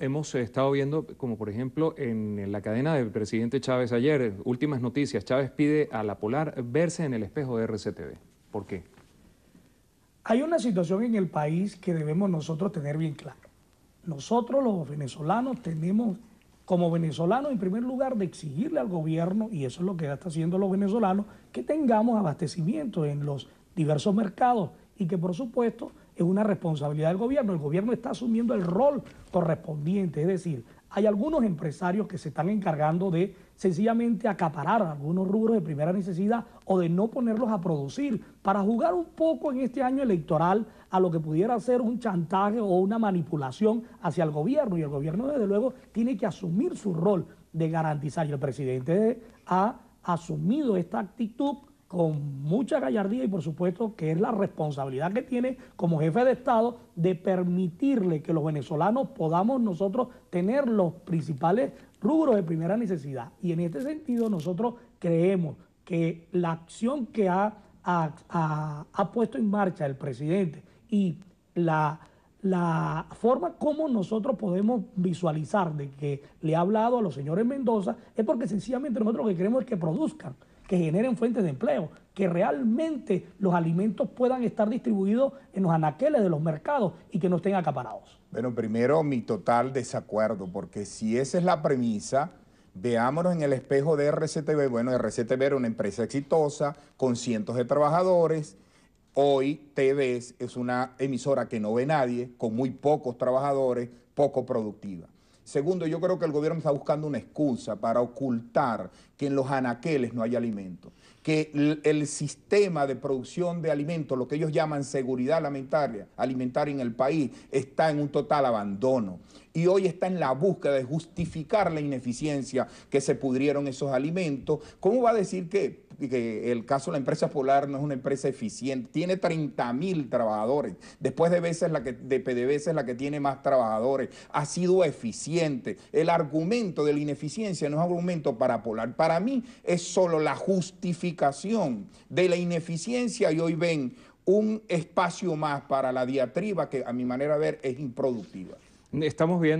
Hemos estado viendo, como por ejemplo en la cadena del presidente Chávez ayer, últimas noticias, Chávez pide a la Polar verse en el espejo de RCTV. ¿Por qué? Hay una situación en el país que debemos nosotros tener bien claro. Nosotros los venezolanos tenemos, como venezolanos, en primer lugar, de exigirle al gobierno, y eso es lo que ya está haciendo los venezolanos, que tengamos abastecimiento en los diversos mercados y que por supuesto es una responsabilidad del gobierno. El gobierno está asumiendo el rol correspondiente, es decir, hay algunos empresarios que se están encargando de sencillamente acaparar algunos rubros de primera necesidad o de no ponerlos a producir para jugar un poco en este año electoral a lo que pudiera ser un chantaje o una manipulación hacia el gobierno. Y el gobierno, desde luego, tiene que asumir su rol de garantizar. Y el presidente ha asumido esta actitud con mucha gallardía y por supuesto que es la responsabilidad que tiene como jefe de Estado de permitirle que los venezolanos podamos nosotros tener los principales rubros de primera necesidad. Y en este sentido nosotros creemos que la acción que ha, ha, puesto en marcha el presidente y la la forma como nosotros podemos visualizar de que le ha hablado a los señores Mendoza es porque sencillamente nosotros lo que queremos es que produzcan, que generen fuentes de empleo, que realmente los alimentos puedan estar distribuidos en los anaqueles de los mercados y que no estén acaparados. Bueno, primero mi total desacuerdo, porque si esa es la premisa, veámonos en el espejo de RCTV. Bueno, RCTV era una empresa exitosa, con cientos de trabajadores, Hoy TV es una emisora que no ve nadie, con muy pocos trabajadores, poco productiva. Segundo, yo creo que el gobierno está buscando una excusa para ocultar que en los anaqueles no hay alimento. que el, sistema de producción de alimentos, lo que ellos llaman seguridad alimentaria, alimentaria en el país, está en un total abandono. Y hoy está en la búsqueda de justificar la ineficiencia que se pudrieron esos alimentos. ¿Cómo va a decir que que el caso de la empresa Polar no es una empresa eficiente, tiene 30 mil trabajadores, después de veces la que, de PDVSA es la que tiene más trabajadores, ha sido eficiente. El argumento de la ineficiencia no es argumento para Polar, para mí es solo la justificación de la ineficiencia y hoy ven un espacio más para la diatriba que a mi manera de ver es improductiva. Estamos viendo